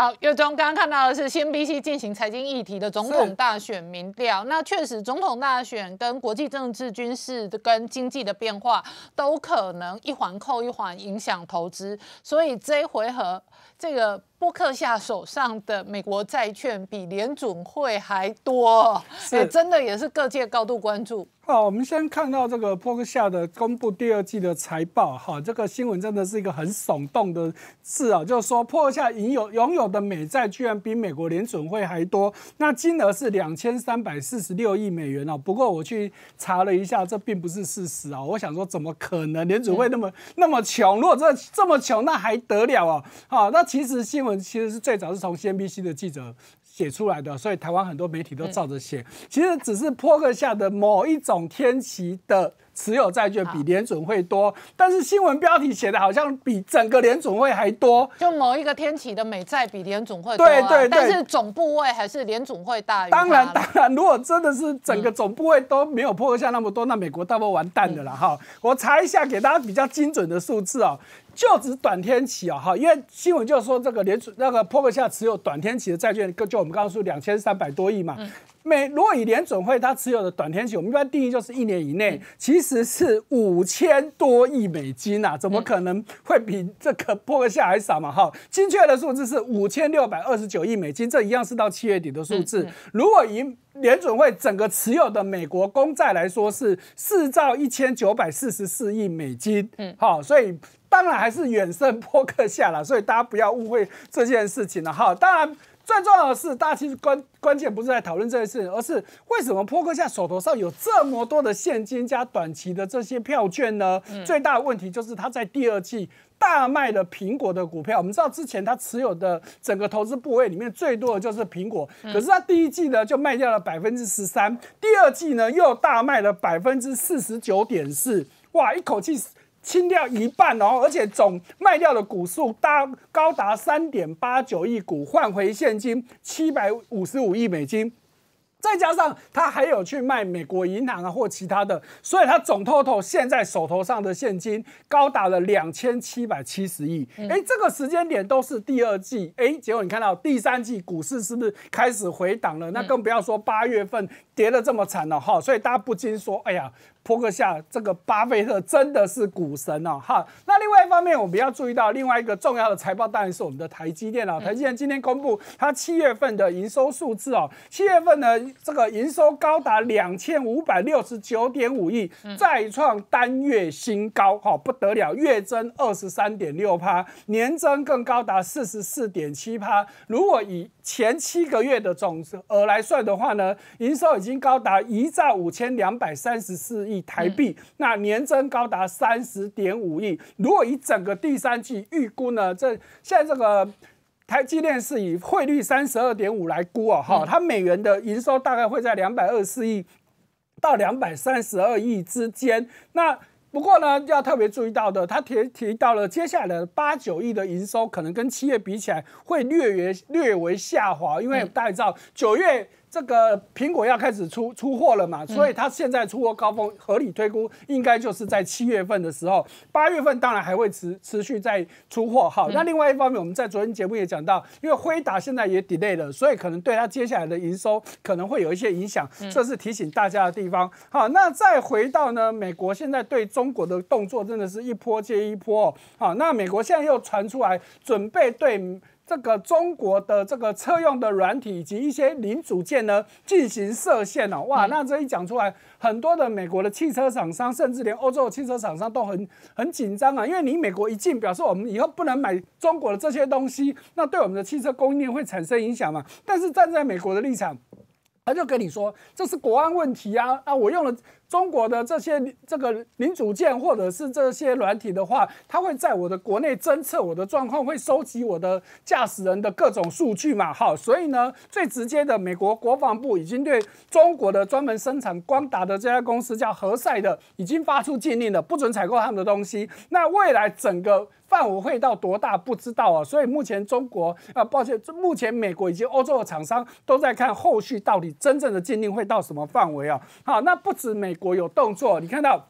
好，月中刚刚看到的是 CNBC 进行财经议题的总统大选民调。那确实，总统大选跟国际政治、军事跟经济的变化，都可能一环扣一环影响投资。所以这一回合，这个。波克夏手上的美国债券比联准会还多，哎，真的也是各界高度关注。好，我们先看到这个波克夏的公布第二季的财报，哈，这个新闻真的是一个很耸动的事啊，就是说破克夏拥有拥有的美债居然比美国联准会还多，那金额是两千三百四十六亿美元啊。不过我去查了一下，这并不是事实啊。我想说，怎么可能联准会那么那么穷？如果这这么穷，那还得了啊？好，那其实新闻。其实是最早是从 CNBC 的记者写出来的，所以台湾很多媒体都照着写。其实只是坡克下的某一种天气的。持有债券比联准会多，但是新闻标题写的好像比整个联准会还多。就某一个天启的美债比联准会多，对对对，但是总部位还是联准会大于。当然当然，如果真的是整个总部位都没有破格下那么多，那美国大不完蛋的了哈。我查一下给大家比较精准的数字啊，就指短天期啊哈，因为新闻就说这个联那个破格下持有短天期的债券，就我们刚刚说两千三百多亿嘛。美，如果以联准会它持有的短天息，我们一般定义就是一年以内，其实是五千多亿美金啊，怎么可能会比这波克夏还少嘛？哈，精确的数字是五千六百二十九亿美金，这一样是到七月底的数字。如果以联准会整个持有的美国公债来说，是四兆一千九百四十四亿美金，嗯，好，所以当然还是远胜波克夏了，所以大家不要误会这件事情了哈。当然。最重要的是，大家其实关关键不是在讨论这一事，而是为什么波克夏手头上有这么多的现金加短期的这些票券呢？最大的问题就是他在第二季大卖了苹果的股票。我们知道之前他持有的整个投资部位里面最多的就是苹果，可是他第一季呢就卖掉了百分之十三，第二季呢又大卖了百分之四十九点四，哇，一口气！清掉一半哦，而且总卖掉的股数达高达三点八九亿股，换回现金七百五十五亿美金，再加上他还有去卖美国银行啊或其他的，所以他总 total 现在手头上的现金高达了两千七百七十亿。哎，这个时间点都是第二季，哎，结果你看到第三季股市是不是开始回档了？那更不要说八月份跌的这么惨了哈，所以大家不禁说：哎呀。播个下这个巴菲特真的是股神哦，哈。那另外一方面，我们要注意到另外一个重要的财报，当然是我们的台积电了。台积电今天公布它七月份的营收数字哦，七月份呢这个营收高达两千五百六十九点五亿，再创单月新高，哈，不得了，月增二十三点六趴，年增更高达四十四点七趴。如果以前七个月的总额来算的话呢，营收已经高达一兆五千两百三十四亿台币，那年增高达三十点五亿。如果以整个第三季预估呢，这现在这个台积电是以汇率三十二点五来估啊，哈，它美元的营收大概会在两百二十四亿到两百三十二亿之间。那不过呢，要特别注意到的，他提提到了接下来的八九亿的营收，可能跟七月比起来会略略略为下滑，因为大家知道九月。这个苹果要开始出出货了嘛？所以它现在出货高峰，合理推估应该就是在七月份的时候，八月份当然还会持持续在出货哈。那另外一方面，我们在昨天节目也讲到，因为辉达现在也 delay 了，所以可能对它接下来的营收可能会有一些影响，这是提醒大家的地方。好，那再回到呢，美国现在对中国的动作真的是一波接一波。好，那美国现在又传出来准备对。这个中国的这个车用的软体以及一些零组件呢，进行设限哦，哇，那这一讲出来，很多的美国的汽车厂商，甚至连欧洲的汽车厂商都很很紧张啊，因为你美国一进，表示我们以后不能买中国的这些东西，那对我们的汽车供应链会产生影响嘛？但是站在美国的立场，他就跟你说，这是国安问题啊，啊，我用了。中国的这些这个零组件或者是这些软体的话，它会在我的国内侦测我的状况，会收集我的驾驶人的各种数据嘛？好，所以呢，最直接的，美国国防部已经对中国的专门生产光达的这家公司叫何赛的，已经发出禁令了，不准采购他们的东西。那未来整个范围会到多大不知道啊？所以目前中国啊，抱歉，目前美国以及欧洲的厂商都在看后续到底真正的禁令会到什么范围啊？好，那不止美。国有动作，你看到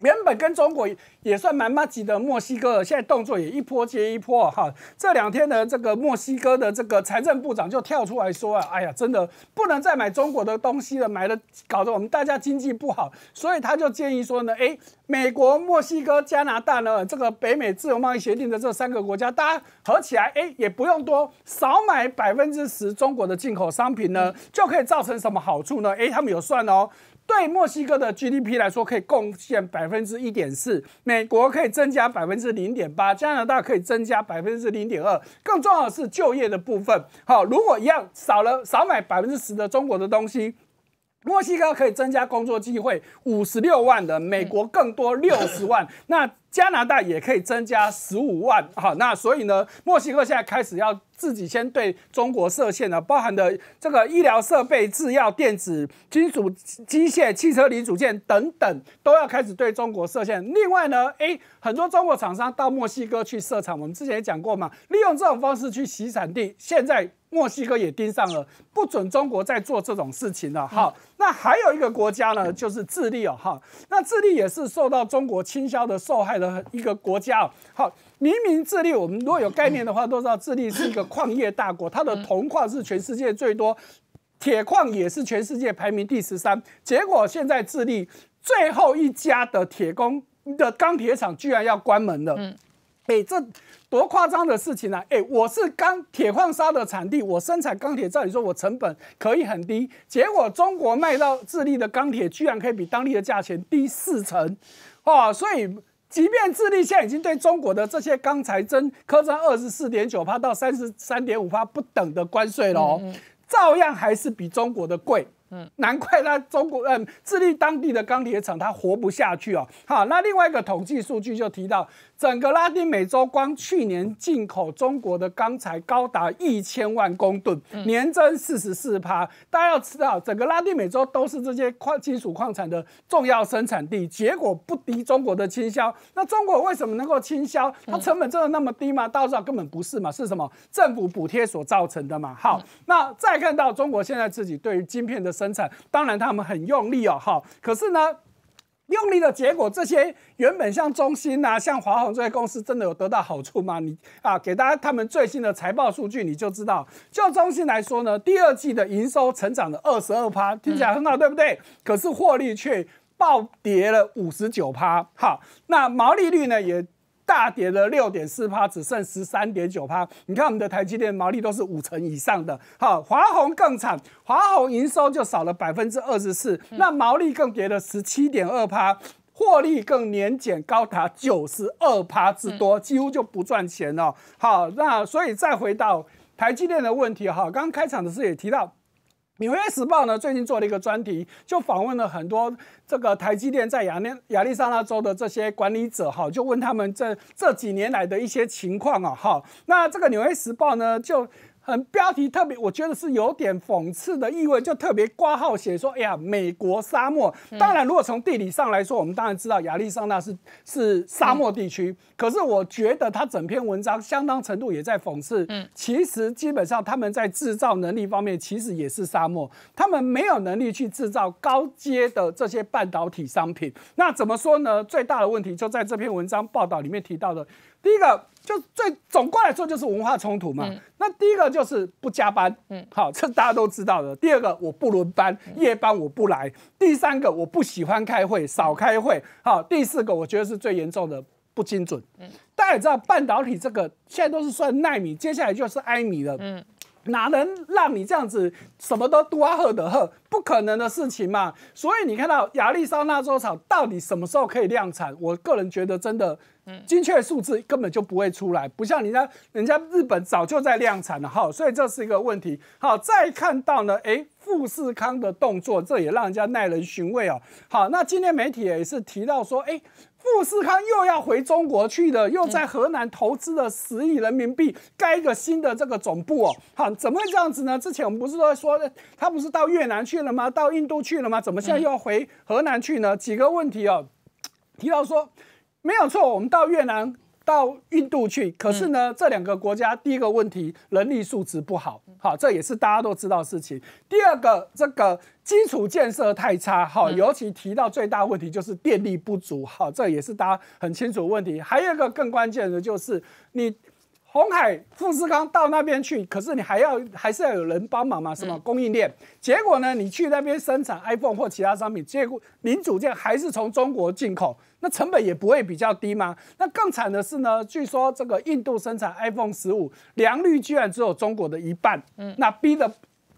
原本跟中国也算蛮 m u 的墨西哥，现在动作也一波接一波哈。这两天呢，这个墨西哥的这个财政部长就跳出来说啊，哎呀，真的不能再买中国的东西了，买了搞得我们大家经济不好，所以他就建议说呢，哎，美国、墨西哥、加拿大呢，这个北美自由贸易协定的这三个国家，大家合起来，哎，也不用多，少买百分之十中国的进口商品呢，就可以造成什么好处呢？哎，他们有算哦。对墨西哥的 GDP 来说，可以贡献百分之一点四；美国可以增加百分之零点八，加拿大可以增加百分之零点二。更重要的是就业的部分。好，如果一样少了少买百分之十的中国的东西，墨西哥可以增加工作机会五十六万的，美国更多六十万。那加拿大也可以增加十五万，哈，那所以呢，墨西哥现在开始要自己先对中国设限了，包含的这个医疗设备、制药、电子、金属、机械、汽车零组件等等，都要开始对中国设限。另外呢，诶，很多中国厂商到墨西哥去设厂，我们之前也讲过嘛，利用这种方式去洗产地，现在墨西哥也盯上了，不准中国再做这种事情了。好，那还有一个国家呢，就是智利哦，哈，那智利也是受到中国倾销的受害。的一个国家哦。好，明明智利，我们如果有概念的话，都知道智利是一个矿业大国，它的铜矿是全世界最多，铁矿也是全世界排名第十三。结果现在智利最后一家的铁工的钢铁厂居然要关门了，嗯，哎，这多夸张的事情呢？哎，我是钢铁矿砂的产地，我生产钢铁，照理说我成本可以很低，结果中国卖到智利的钢铁居然可以比当地的价钱低四成，哦，所以。即便智利现在已经对中国的这些钢材征苛征二十四点九帕到三十三点五帕不等的关税哦，照样还是比中国的贵。难怪那中国嗯，智利当地的钢铁厂它活不下去哦。好，那另外一个统计数据就提到，整个拉丁美洲光去年进口中国的钢材高达一千万公吨，年增四十四趴。大家要知道，整个拉丁美洲都是这些矿金属矿产的重要生产地，结果不敌中国的倾销。那中国为什么能够倾销？它成本真的那么低吗？到道根本不是嘛？是什么政府补贴所造成的嘛？好，那再看到中国现在自己对于晶片的。生产当然他们很用力哦，哈！可是呢，用力的结果，这些原本像中兴啊、像华虹这些公司，真的有得到好处吗？你啊，给大家他们最新的财报数据，你就知道。就中兴来说呢，第二季的营收成长了二十二%，听起来很好，对不对？可是获利却暴跌了五十九%，哈！那毛利率呢，也。下跌了六点四趴，只剩十三点九趴。你看我们的台积电毛利都是五成以上的，好，华虹更惨，华虹营收就少了百分之二十四，那毛利更跌了十七点二趴，获利更年减高达九十二趴之多，几乎就不赚钱了。好，那所以再回到台积电的问题，哈，刚开场的时候也提到。《纽约时报》呢，最近做了一个专题，就访问了很多这个台积电在亚利亚利桑那州的这些管理者，哈，就问他们这这几年来的一些情况啊，哈。那这个《纽约时报》呢，就。很标题特别，我觉得是有点讽刺的意味，就特别挂号写说：“哎呀，美国沙漠。”当然，如果从地理上来说，我们当然知道亚利桑那是是沙漠地区。可是，我觉得他整篇文章相当程度也在讽刺。嗯，其实基本上他们在制造能力方面，其实也是沙漠，他们没有能力去制造高阶的这些半导体商品。那怎么说呢？最大的问题就在这篇文章报道里面提到的，第一个。就最，总过来说就是文化冲突嘛。那第一个就是不加班，嗯，好，这大家都知道的。第二个，我不轮班，夜班我不来。第三个，我不喜欢开会，少开会。好，第四个，我觉得是最严重的，不精准。嗯，大家也知道，半导体这个现在都是算纳米，接下来就是埃米了。嗯。哪能让你这样子什么都多喝的喝，不可能的事情嘛！所以你看到亚利桑那州厂到底什么时候可以量产？我个人觉得真的，嗯，精确数字根本就不会出来，不像人家，人家日本早就在量产了哈。所以这是一个问题。好，再看到呢，哎，富士康的动作，这也让人家耐人寻味哦。好，那今天媒体也是提到说，哎。富士康又要回中国去了，又在河南投资了十亿人民币盖一个新的这个总部哦。好，怎么会这样子呢？之前我们不是在说他不是到越南去了吗？到印度去了吗？怎么现在又要回河南去呢？几个问题哦。提到说没有错，我们到越南、到印度去，可是呢，这两个国家第一个问题，人力素质不好，好，这也是大家都知道的事情。第二个这个。基础建设太差，哈，尤其提到最大问题就是电力不足，哈，这也是大家很清楚的问题。还有一个更关键的就是，你红海富士康到那边去，可是你还要还是要有人帮忙嘛？什么供应链？结果呢，你去那边生产 iPhone 或其他商品，结果零组件还是从中国进口，那成本也不会比较低吗？那更惨的是呢，据说这个印度生产 iPhone 十五良率居然只有中国的一半，嗯，那逼的。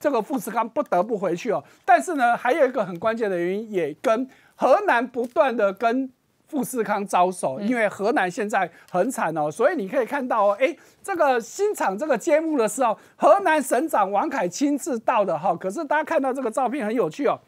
这个富士康不得不回去哦，但是呢，还有一个很关键的原因，也跟河南不断的跟富士康招手，因为河南现在很惨哦，所以你可以看到哦，哎，这个新厂这个揭幕的时候，河南省长王凯亲自到的哈，可是大家看到这个照片很有趣哦，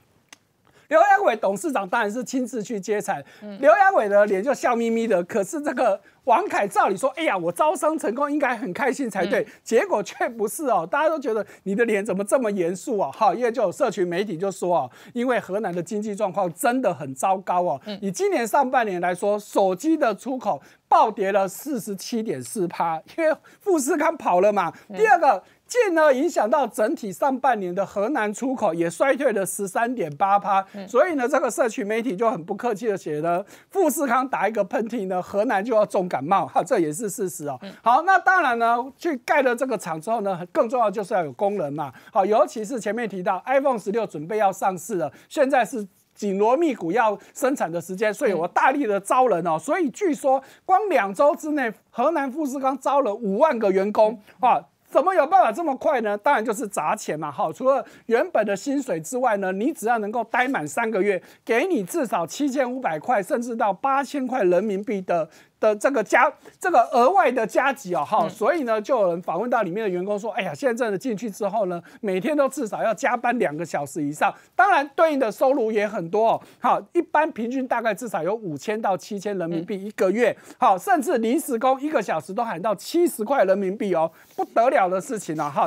刘扬伟董事长当然是亲自去接彩，刘扬伟的脸就笑眯眯的，可是这个。王凯照理说，哎呀，我招商成功应该很开心才对，结果却不是哦。大家都觉得你的脸怎么这么严肃啊？哈，因为就有社群媒体就说啊，因为河南的经济状况真的很糟糕哦。以今年上半年来说，手机的出口暴跌了四十七点四趴，因为富士康跑了嘛。第二个。进而影响到整体上半年的河南出口也衰退了十三点八趴，所以呢，这个社区媒体就很不客气的写了，富士康打一个喷嚏呢，河南就要重感冒，哈，这也是事实哦。好，那当然呢，去盖了这个厂之后呢，更重要就是要有工人嘛，好，尤其是前面提到 iPhone 十六准备要上市了，现在是紧锣密鼓要生产的时间，所以我大力的招人哦，所以据说光两周之内，河南富士康招了五万个员工啊。怎么有办法这么快呢？当然就是砸钱嘛！好，除了原本的薪水之外呢，你只要能够待满三个月，给你至少七千五百块，甚至到八千块人民币的。的这个加这个额外的加急哦，好，所以呢，就有人访问到里面的员工说，哎呀，现在真的进去之后呢，每天都至少要加班两个小时以上，当然对应的收入也很多哦，好，一般平均大概至少有五千到七千人民币一个月，好，甚至临时工一个小时都喊到七十块人民币哦，不得了的事情了哈。